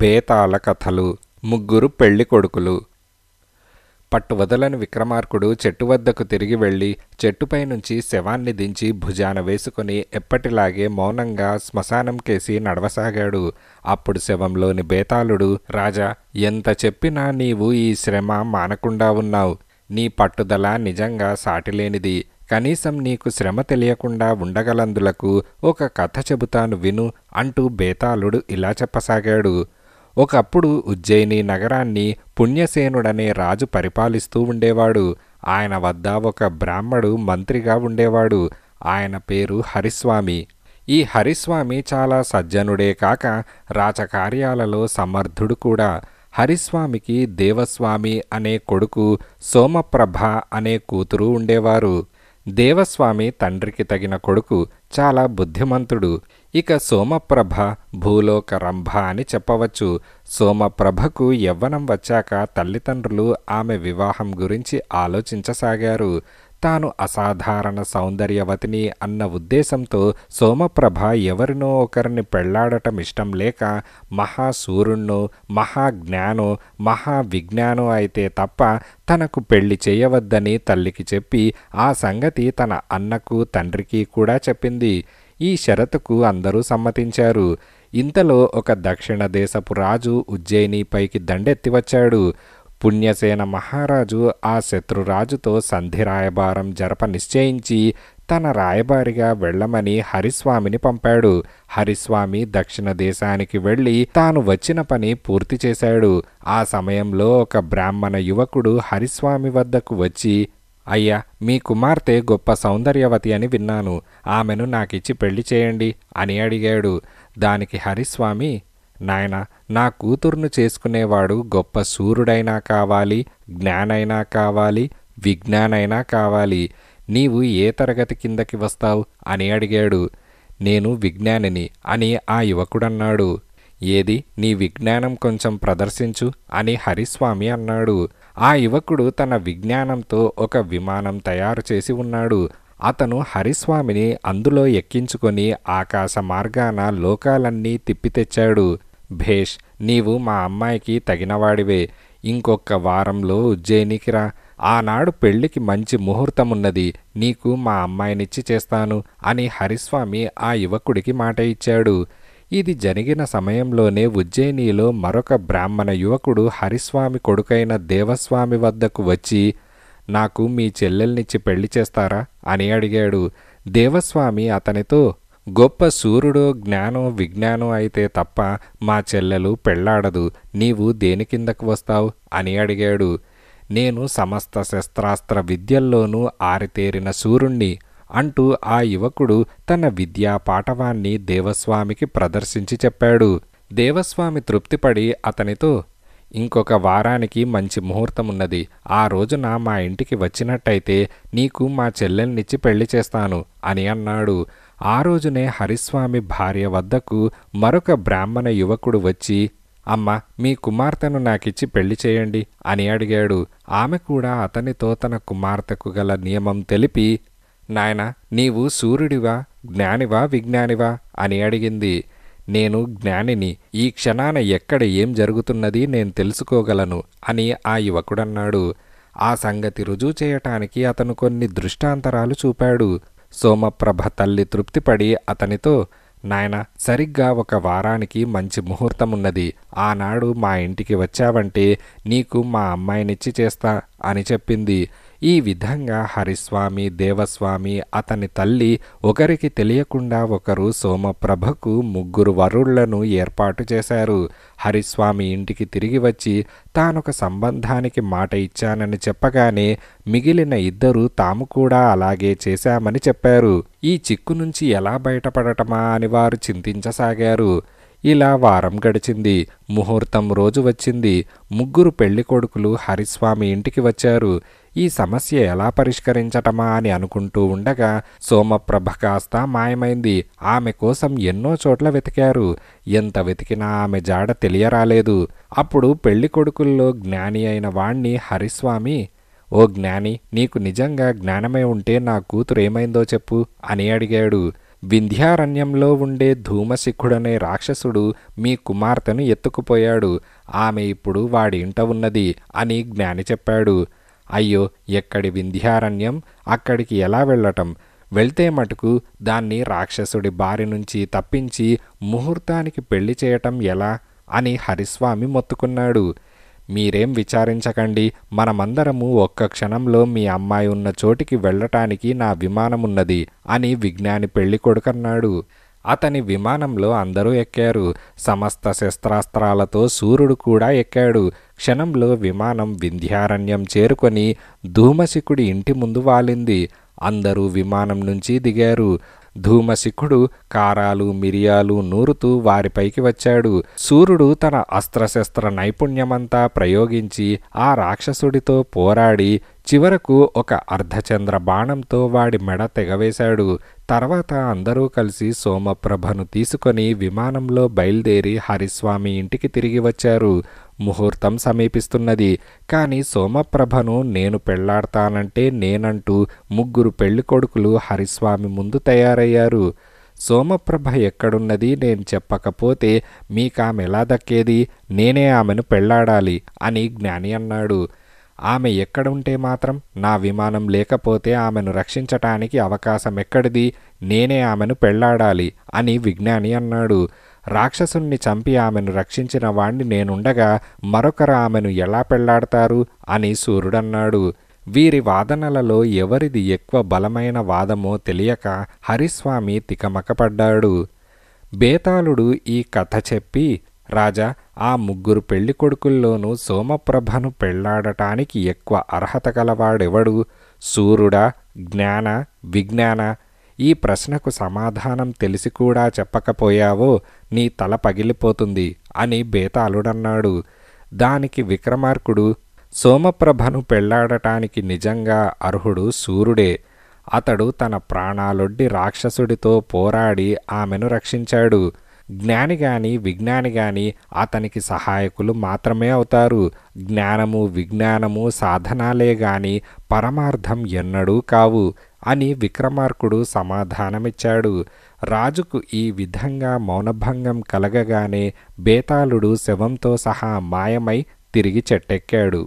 బేతాల కథలు ముగ్గురు పెళ్ళికొడుకులు పట్టువదలని విక్రమార్కుడు చెట్టు వద్దకు తిరిగి వెళ్ళి చెట్టుపై నుంచి శవాన్ని దించి భుజాన వేసుకుని ఎప్పటిలాగే మౌనంగా శ్మశానం కేసి నడవసాగాడు అప్పుడు శవంలోని బేతాళుడు రాజా ఎంత చెప్పినా నీవు ఈ శ్రమ మానకుండా ఉన్నావు నీ పట్టుదల నిజంగా సాటిలేనిది కనీసం నీకు శ్రమ తెలియకుండా ఉండగలందులకు ఒక కథ చెబుతాను విను అంటూ బేతాళుడు ఇలా చెప్పసాగాడు ఒకప్పుడు ఉజ్జయిని నగరాన్ని పుణ్యసేనుడనే రాజు పరిపాలిస్తూ ఉండేవాడు ఆయన వద్ద ఒక బ్రాహ్మడు మంత్రిగా ఉండేవాడు ఆయన పేరు హరిస్వామి ఈ హరిస్వామి చాలా సజ్జనుడే కాక రాజకార్యాలలో సమర్థుడు కూడా హరిస్వామికి దేవస్వామి అనే కొడుకు సోమప్రభ అనే కూతురు ఉండేవారు దేవస్వామి తండ్రికి తగిన కొడుకు చాలా బుద్ధిమంతుడు ఇక సోమప్రభ భూలోక రంభ అని చెప్పవచ్చు సోమప్రభకు యవ్వనం వచ్చాక తల్లిదండ్రులు ఆమె వివాహం గురించి ఆలోచించసాగారు తాను అసాధారణ సౌందర్యవతిని అన్న ఉద్దేశంతో సోమప్రభ ఎవరినో ఒకరిని పెళ్లాడటం ఇష్టం లేక మహాసూర్యుణ్ణో మహాజ్ఞానో మహావిజ్ఞానో అయితే తప్ప తనకు పెళ్లి చేయవద్దని తల్లికి చెప్పి ఆ సంగతి తన అన్నకు తండ్రికి కూడా చెప్పింది ఈ షరతుకు అందరూ సమ్మతించారు ఇంతలో ఒక దక్షిణ దేశపు రాజు ఉజ్జయినిపైకి దండెత్తి వచ్చాడు పుణ్యసేన మహారాజు ఆ శత్రురాజుతో సంధి రాయబారం జరప నిశ్చయించి తన రాయబారిగా వెళ్ళమని హరిస్వామిని పంపాడు హరిస్వామి దక్షిణ దేశానికి వెళ్ళి తాను వచ్చిన పని పూర్తి చేశాడు ఆ సమయంలో ఒక బ్రాహ్మణ యువకుడు హరిస్వామి వద్దకు వచ్చి అయ్యా మీ కుమార్తె గొప్ప సౌందర్యవతి అని విన్నాను ఆమెను నాకిచ్చి పెళ్లి చేయండి అని అడిగాడు దానికి హరిస్వామి నాయన నా కూతుర్ను చేసుకునేవాడు గొప్ప సూర్యుడైనా కావాలి జ్ఞానైనా కావాలి విజ్ఞానైనా కావాలి నీవు ఏ తరగతి కిందకి వస్తావు అని అడిగాడు నేను విజ్ఞానిని అని ఆ యువకుడన్నాడు ఏది నీ విజ్ఞానం కొంచెం ప్రదర్శించు అని హరిస్వామి అన్నాడు ఆ యువకుడు తన విజ్ఞానంతో ఒక విమానం తయారు చేసి ఉన్నాడు అతను హరిస్వామిని అందులో ఎక్కించుకొని ఆకాశ మార్గాన లోకాలన్నీ తిప్పితెచ్చాడు భేష్ నీవు మా అమ్మాయికి తగినవాడివే ఇంకొక వారంలో ఉజ్జయినికి రా ఆనాడు పెళ్లికి మంచి ముహూర్తమున్నది నీకు మా అమ్మాయినిచ్చి చేస్తాను అని హరిస్వామి ఆ యువకుడికి మాట ఇచ్చాడు ఇది జరిగిన సమయంలోనే ఉజ్జయినిలో మరొక బ్రాహ్మణ యువకుడు హరిస్వామి కొడుకైన దేవస్వామి వద్దకు వచ్చి నాకు మీ చెల్లెల్నిచ్చి పెళ్లి చేస్తారా అని అడిగాడు దేవస్వామి అతనితో గొప్ప సూర్యుడు జ్ఞానం విజ్ఞానం అయితే తప్ప మా చెల్లెలు పెళ్లాడదు నీవు దేని కిందకు వస్తావు అని అడిగాడు నేను సమస్త శస్త్రాస్త్ర విద్యల్లోనూ ఆరితేరిన సూర్యుణ్ణి అంటూ ఆ యువకుడు తన విద్యా పాఠవాన్ని దేవస్వామికి ప్రదర్శించి చెప్పాడు దేవస్వామి తృప్తిపడి అతనితో ఇంకొక వారానికి మంచి ముహూర్తం ఉన్నది ఆ రోజున మా ఇంటికి వచ్చినట్టయితే నీకు మా చెల్లెల్నిచ్చి పెళ్లి చేస్తాను అని అన్నాడు ఆ రోజునే హరిస్వామి భార్య వద్దకు మరొక బ్రాహ్మణ యువకుడు వచ్చి అమ్మ మీ కుమార్తెను నాకిచ్చి పెళ్లి చేయండి అని అడిగాడు ఆమె కూడా అతనితో తన కుమార్తెకు గల నియమం తెలిపి నాయన నీవు సూర్యుడివా జ్ఞానివా విజ్ఞానివా అని అడిగింది నేను జ్ఞానిని ఈ క్షణాన ఎక్కడ ఏం జరుగుతున్నది నేను తెలుసుకోగలను అని ఆ యువకుడన్నాడు ఆ సంగతి రుజువు చేయటానికి అతను కొన్ని దృష్టాంతరాలు చూపాడు సోమప్రభ తల్లి తృప్తిపడి అతనితో నాయన సరిగ్గా ఒక వారానికి మంచి ముహూర్తం ఉన్నది ఆనాడు మా ఇంటికి వచ్చావంటే నీకు మా అమ్మాయినిచ్చి చేస్తా అని చెప్పింది ఈ విధంగా హరిస్వామి దేవస్వామి అతని తల్లి ఒకరికి తెలియకుండా ఒకరు సోమప్రభకు ముగ్గురు వరుళ్లను ఏర్పాటు చేశారు హరిస్వామి ఇంటికి తిరిగి వచ్చి తానొక సంబంధానికి మాట ఇచ్చానని చెప్పగానే మిగిలిన ఇద్దరు తాము కూడా అలాగే చేశామని చెప్పారు ఈ చిక్కు నుంచి ఎలా బయటపడటమా అని వారు చింతించసాగారు ఇలా వారం గడిచింది ముహూర్తం రోజు వచ్చింది ముగ్గురు కొడుకులు హరిస్వామి ఇంటికి వచ్చారు ఈ సమస్య ఎలా పరిష్కరించటమా అని అనుకుంటూ ఉండగా సోమప్రభ కాస్త మాయమైంది ఆమె కోసం ఎన్నో చోట్ల వెతికారు ఎంత వెతికినా ఆమె జాడ తెలియరాలేదు అప్పుడు కొడుకుల్లో జ్ఞాని అయిన వాణ్ణి హరిస్వామి ఓ జ్ఞాని నీకు నిజంగా జ్ఞానమే ఉంటే నా కూతురేమైందో చెప్పు అని అడిగాడు వింధ్యారణ్యంలో ఉండే ధూమశిఖుడనే రాక్షసుడు మీ కుమార్తెను ఎత్తుకుపోయాడు ఆమె ఇప్పుడు వాడి ఇంట ఉన్నది అని జ్ఞాని చెప్పాడు అయ్యో ఎక్కడి వింధ్యారణ్యం అక్కడికి ఎలా వెళ్ళటం వెళ్తే మటుకు దాన్ని రాక్షసుడి బారి నుంచి తప్పించి ముహూర్తానికి పెళ్లి చేయటం ఎలా అని హరిస్వామి మొత్తుకున్నాడు మీరేం విచారించకండి మనమందరము ఒక్క క్షణంలో మీ అమ్మాయి ఉన్న చోటికి వెళ్ళటానికి నా విమానమున్నది అని విజ్ఞాని పెళ్లి కొడుకన్నాడు అతని విమానంలో అందరూ ఎక్కారు సమస్త శస్త్రాస్త్రాలతో సూర్యుడు కూడా ఎక్కాడు క్షణంలో విమానం వింధ్యారణ్యం చేరుకొని ధూమశికుడి ఇంటి ముందు వాలింది అందరూ విమానం నుంచి దిగారు ధూమశిఖుడు కారాలు మిరియాలు నూరుతూ వారిపైకి వచ్చాడు సూర్యుడు తన అస్త్రశస్త్ర నైపుణ్యమంతా ప్రయోగించి ఆ రాక్షసుడితో పోరాడి చివరకు ఒక అర్ధచంద్ర బాణంతో వాడి మెడ తెగవేశాడు తర్వాత అందరూ కలిసి సోమప్రభను తీసుకొని విమానంలో బయలుదేరి హరిస్వామి ఇంటికి తిరిగి వచ్చారు ముహూర్తం సమీపిస్తున్నది కానీ సోమప్రభను నేను పెళ్లాడతానంటే నేనంటూ ముగ్గురు పెళ్లికొడుకులు హరిస్వామి ముందు తయారయ్యారు సోమప్రభ ఎక్కడున్నది నేను చెప్పకపోతే మీకామె ఎలా దక్కేది నేనే ఆమెను పెళ్లాడాలి అని జ్ఞాని అన్నాడు ఆమె ఎక్కడుంటే మాత్రం నా విమానం లేకపోతే ఆమెను రక్షించటానికి అవకాశం ఎక్కడిది నేనే ఆమెను పెళ్లాడాలి అని విజ్ఞాని అన్నాడు రాక్షసుణ్ణి చంపి ఆమెను రక్షించిన వాణ్ణి నేనుండగా మరొకరు ఆమెను ఎలా పెళ్లాడతారు అని సూర్యుడన్నాడు వీరి వాదనలలో ఎవరిది ఎక్కువ బలమైన వాదమో తెలియక హరిస్వామి తికమకపడ్డాడు బేతాళుడు ఈ కథ చెప్పి రాజా ఆ ముగ్గురు పెళ్లి కొడుకుల్లోనూ సోమప్రభను పెళ్లాడటానికి ఎక్కువ అర్హత కలవాడెవడు సూర్యుడా జ్ఞాన విజ్ఞాన ఈ ప్రశ్నకు సమాధానం తెలిసి కూడా చెప్పకపోయావో నీ తల పగిలిపోతుంది అని బేతాళుడన్నాడు దానికి విక్రమార్కుడు సోమప్రభను పెళ్లాడటానికి నిజంగా అర్హుడు సూర్యుడే అతడు తన ప్రాణాలొడ్డి రాక్షసుడితో పోరాడి ఆమెను రక్షించాడు జ్ఞానిగాని విజ్ఞానిగాని విజ్ఞాని అతనికి సహాయకులు మాత్రమే అవుతారు జ్ఞానము విజ్ఞానము సాధనాలే గాని పరమార్థం ఎన్నడూ కావు అని విక్రమార్కుడు సమాధానమిచ్చాడు రాజుకు ఈ విధంగా మౌనభంగం కలగగానే బేతాళుడు శవంతో సహా మాయమై తిరిగి చెట్టెక్కాడు